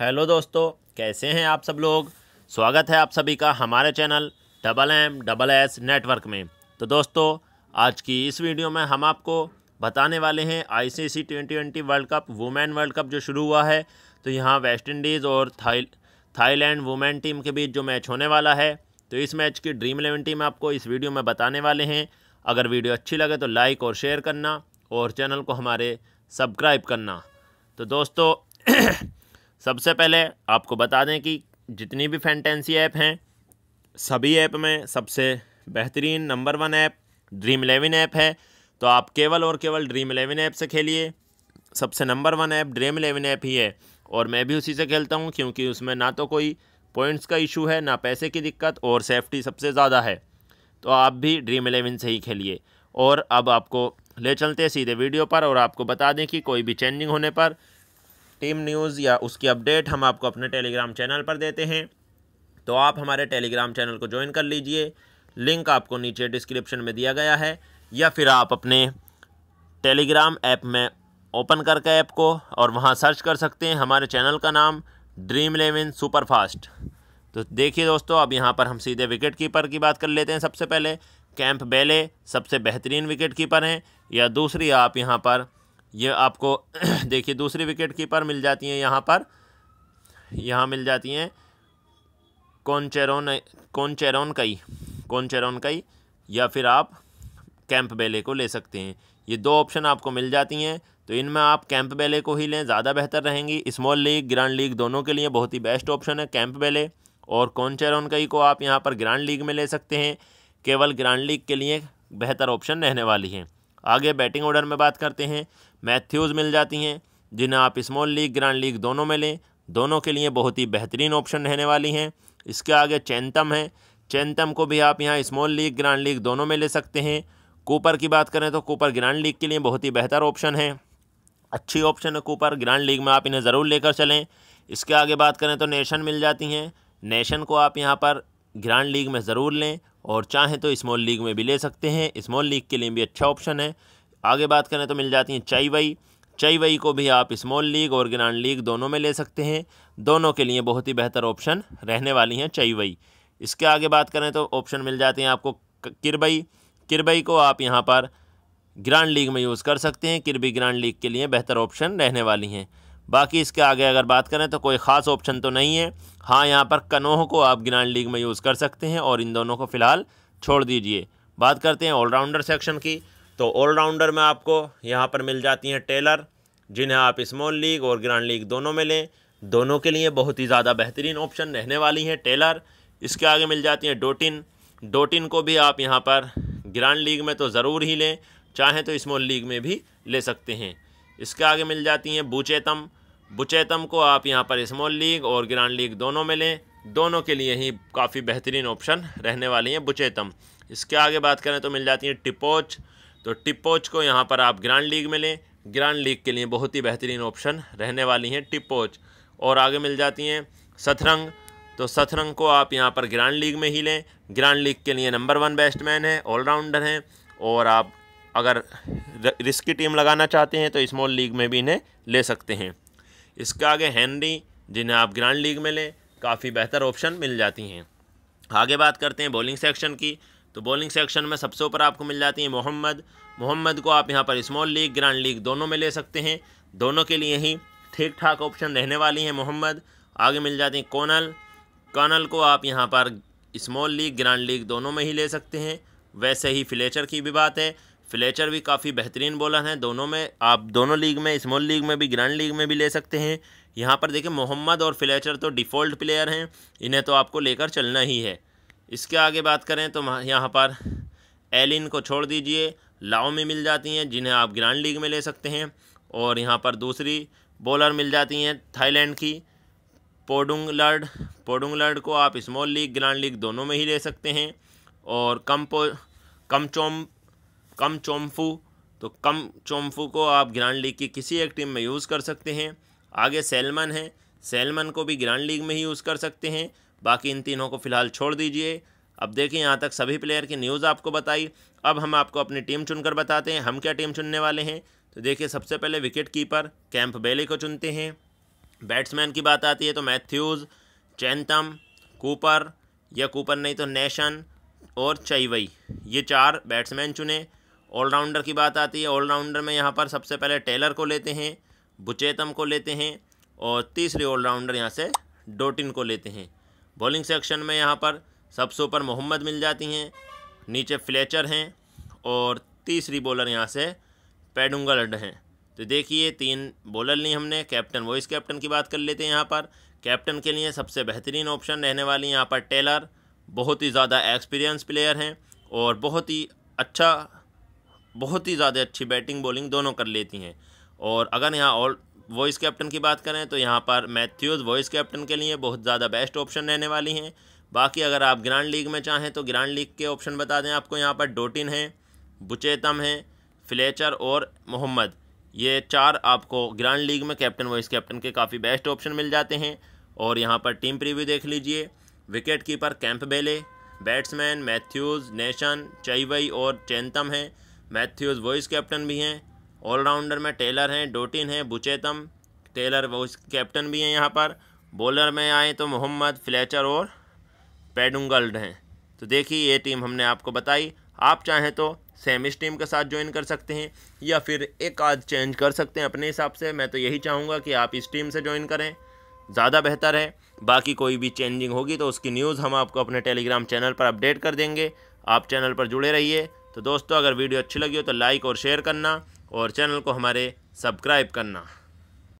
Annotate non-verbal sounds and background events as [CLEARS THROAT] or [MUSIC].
hello दोस्तों कैसे हैं आप सब लोग स्वागत है आप सभी का हमारे channel double M double S network में तो दोस्तों आज की इस वीडियो में हम आपको बताने वाले हैं ICC twenty twenty world cup women world cup जो शुरू हुआ है तो यहाँ वेस्ट इंडीज़ और थाई थाईलैंड वुमेन टीम के बीच जो मैच होने वाला है तो इस मैच की ड्रीम इलेवन टीम आपको इस वीडियो में बताने वाले हैं अगर वीडियो अच्छी लगे तो लाइक और शेयर करना और चैनल को हमारे सब्सक्राइब करना तो दोस्तों [CLEARS THROAT] सबसे पहले आपको बता दें कि जितनी भी फैंटेंसी ऐप हैं सभी ऐप में सबसे बेहतरीन number one app Dream Eleven app है तो आप केवल और केवल ड्रीम इलेवन ऐप से खेलिए सबसे number one app Dream Eleven app ही है और मैं भी उसी से खेलता हूँ क्योंकि उसमें ना तो कोई पॉइंट्स का इशू है ना पैसे की दिक्कत और सेफ्टी सबसे ज़्यादा है तो आप भी ड्रीम इलेवन से ही खेलिए और अब आपको ले चलते हैं सीधे वीडियो पर और आपको बता दें कि कोई भी चेंजिंग होने पर टीम न्यूज़ या उसकी अपडेट हम आपको अपने टेलीग्राम चैनल पर देते हैं तो आप हमारे टेलीग्राम चैनल को ज्वाइन कर लीजिए लिंक आपको नीचे डिस्क्रिप्शन में दिया गया है या फिर आप अपने टेलीग्राम ऐप में ओपन करके ऐप को और वहाँ सर्च कर सकते हैं हमारे चैनल का नाम ड्रीम इलेवन सुपरफास्ट तो देखिए दोस्तों अब यहाँ पर हम सीधे विकेट कीपर की बात कर लेते हैं सबसे पहले कैंप बेले सबसे बेहतरीन विकेट कीपर हैं या दूसरी आप यहाँ पर ये आपको [CLEARS THROAT] देखिए दूसरी विकेट कीपर मिल जाती हैं यहाँ पर यहाँ मिल जाती हैं कौनचेरोन कौनचेरोन कई कौनचेरोन कई या फिर आप कैंप बेले को ले सकते हैं ये दो ऑप्शन आपको मिल जाती हैं तो इनमें आप कैंप बेले को ही लें ज़्यादा बेहतर रहेंगी स्मॉल लीग ग्रैंड लीग दोनों के लिए बहुत ही बेस्ट ऑप्शन है कैंप बेले और कौनचेरोन कई को आप यहाँ पर ग्रैंड लीग में ले सकते हैं केवल ग्रैंड लीग के लिए बेहतर ऑप्शन रहने वाली हैं आगे बैटिंग ऑर्डर में बात करते हैं मैथ्यूज़ मिल जाती हैं जिन्हें आप स्मॉल लीग ग्रैंड लीग दोनों में लें दोनों के लिए बहुत ही बेहतरीन ऑप्शन रहने वाली हैं इसके आगे चैंतम है चैंतम को भी आप यहाँ स्मॉल लीग ग्रैंड लीग दोनों में ले सकते हैं कूपर की बात करें तो कूपर ग्रैंड लीग के लिए बहुत ही बेहतर ऑप्शन है अच्छी ऑप्शन है कूपर ग्रैंड लीग में आप इन्हें ज़रूर लेकर चलें इसके आगे बात करें तो नेशन मिल जाती हैं नेशन को आप यहाँ पर ग्रैंड लीग में ज़रूर लें और चाहें तो स्मॉल लीग में भी ले सकते हैं स्मॉल लीग के लिए भी अच्छा ऑप्शन है आगे बात करें तो मिल जाती हैं चाईवाई वई को भी आप स्मॉल लीग और ग्रांड लीग दोनों में ले सकते हैं दोनों के लिए बहुत ही बेहतर ऑप्शन रहने वाली हैं वई इसके आगे बात करें तो ऑप्शन मिल जाते हैं आपको किरबई किरबई को आप यहाँ पर ग्रांड लीग में यूज़ कर सकते हैं किरबी ग्रांड लीग के लिए बेहतर ऑप्शन रहने वाली हैं बाकी इसके आगे अगर बात करें तो कोई ख़ास ऑप्शन तो नहीं है हाँ यहाँ पर कनोह को आप ग्रैंड लीग में यूज़ कर सकते हैं और इन दोनों को फ़िलहाल छोड़ दीजिए बात करते हैं ऑलराउंडर सेक्शन की तो ऑलराउंडर में आपको यहाँ पर मिल जाती हैं टेलर जिन्हें आप स्मॉल लीग और ग्रैंड लीग दोनों में लें दोनों के लिए बहुत ही ज़्यादा बेहतरीन ऑप्शन रहने वाली हैं टेलर इसके आगे मिल जाती हैं डोटिन डोटिन को भी आप यहाँ पर ग्रैंड लीग में तो ज़रूर ही लें चाहें तो स्मॉल लीग में भी ले सकते हैं इसके आगे मिल जाती हैं बुचेतम बुचेतम को आप यहाँ पर स्मॉल लीग और ग्रांड लीग दोनों में लें दोनों के लिए ही काफ़ी बेहतरीन ऑप्शन रहने वाली हैं बुचेतम इसके आगे बात करें तो मिल जाती हैं टिपोच तो टिपोच को यहाँ पर आप ग्रांड लीग में लें ग्रांड लीग के लिए बहुत ही बेहतरीन ऑप्शन रहने वाली हैं टिपोच और आगे मिल जाती हैं सथरंग तो सथरंग को आप यहाँ पर ग्रांड लीग में ही लें ग्रांड लीग के लिए नंबर वन बैट्समैन है ऑलराउंडर हैं और आप अगर रिस्की टीम लगाना चाहते हैं तो स्मॉल लीग में भी इन्हें ले सकते हैं इसके आगे हेनरी जिन्हें आप ग्रैंड लीग में लें काफ़ी बेहतर ऑप्शन मिल जाती हैं आगे बात करते हैं बॉलिंग सेक्शन की तो बॉलिंग सेक्शन में सबसे ऊपर आपको मिल जाती है मोहम्मद मोहम्मद को आप यहाँ पर स्मॉल लीग ग्रैंड लीग दोनों में ले सकते हैं दोनों के लिए ही ठीक ठाक ऑप्शन रहने वाली हैं मोहम्मद आगे मिल जाती हैं कोनल कॉनल को आप यहाँ पर स्मॉल लीग ग्रैंड लीग दोनों में ही ले सकते हैं वैसे ही फ्लेचर की भी बात है फ्लेचर भी काफ़ी बेहतरीन बॉलर हैं दोनों में आप दोनों लीग में स्मॉल लीग में भी ग्रैंड लीग में भी ले सकते हैं यहाँ पर देखिए मोहम्मद और फ्लेचर तो डिफ़ॉल्ट प्लेयर हैं इन्हें तो आपको लेकर चलना ही है इसके आगे बात करें तो यहाँ पर एलिन को छोड़ दीजिए लाओ में मिल जाती हैं जिन्हें आप ग्रैंड लीग में ले सकते हैं और यहाँ पर दूसरी बॉलर मिल जाती हैं थाईलैंड की पोडुंगलर्ड पोडुंगलर्ड को आप स्मॉल लीग ग्रैंड लीग दोनों में ही ले सकते हैं और कम पो कमचोम कम चोम्फू तो कम चोम्फू को आप ग्रैंड लीग की किसी एक टीम में यूज़ कर सकते हैं आगे सेलमन है सेलमन को भी ग्रैंड लीग में ही यूज़ कर सकते हैं बाकी इन तीनों को फ़िलहाल छोड़ दीजिए अब देखिए यहाँ तक सभी प्लेयर की न्यूज़ आपको बताई अब हम आपको अपनी टीम चुनकर बताते हैं हम क्या टीम चुनने वाले हैं तो देखिए सबसे पहले विकेट कीपर कैंप बेले को चुनते हैं बैट्समैन की बात आती है तो मैथ्यूज़ चैंतम कूपर या कूपर नहीं तो नेशन और चईवई ये चार बैट्समैन चुने ऑलराउंडर की बात आती है ऑलराउंडर में यहाँ पर सबसे पहले टेलर को लेते हैं बुचेतम को लेते हैं और तीसरे ऑलराउंडर यहाँ से डोटिन को लेते हैं बॉलिंग सेक्शन में यहाँ पर सबसे ऊपर मोहम्मद मिल जाती हैं नीचे फ्लेचर हैं और तीसरी बॉलर यहाँ से पेडुंगलड हैं तो देखिए तीन बॉलर ली हमने कैप्टन वॉइस कैप्टन की बात कर लेते हैं यहाँ पर कैप्टन के लिए सबसे बेहतरीन ऑप्शन रहने वाली यहाँ पर टेलर बहुत ही ज़्यादा एक्सपीरियंस प्लेयर हैं और बहुत ही अच्छा बहुत ही ज़्यादा अच्छी बैटिंग बॉलिंग दोनों कर लेती हैं और अगर यहाँ ऑल वॉइस कैप्टन की बात करें तो यहाँ पर मैथ्यूज़ वॉइस कैप्टन के लिए बहुत ज़्यादा बेस्ट ऑप्शन रहने वाली हैं बाकी अगर आप ग्रैंड लीग में चाहें तो ग्रैंड लीग के ऑप्शन बता दें आपको यहाँ पर डोटिन हैं बुचेतम हैं फ्लेचर और मोहम्मद ये चार आपको ग्रैंड लीग में कैप्टन वॉइस कैप्टन के काफ़ी बेस्ट ऑप्शन मिल जाते हैं और यहाँ पर टीम प्रीव्यू देख लीजिए wicket keeper Campbelle batsman Matthews Nation Chaiwai और चैंतम हैं मैथ्यूज़ वॉइस कैप्टन भी हैं ऑलराउंडर में टेलर हैं डोटिन हैं बुचेतम टेलर वॉइस कैप्टन भी हैं यहाँ पर बॉलर में आए तो मोहम्मद फ्लेचर और पेडुंगल्ड हैं तो देखिए ये टीम हमने आपको बताई आप चाहें तो सेम इस टीम के साथ ज्वाइन कर सकते हैं या फिर एक आध चेंज कर सकते हैं अपने हिसाब से मैं तो यही चाहूँगा कि आप इस टीम से ज्वाइन करें ज़्यादा बेहतर है बाकी कोई भी चेंजिंग होगी तो उसकी न्यूज़ हम आपको अपने टेलीग्राम चैनल पर अपडेट कर देंगे आप चैनल पर जुड़े रहिए तो दोस्तों अगर वीडियो अच्छी लगी हो तो लाइक और शेयर करना और चैनल को हमारे सब्सक्राइब करना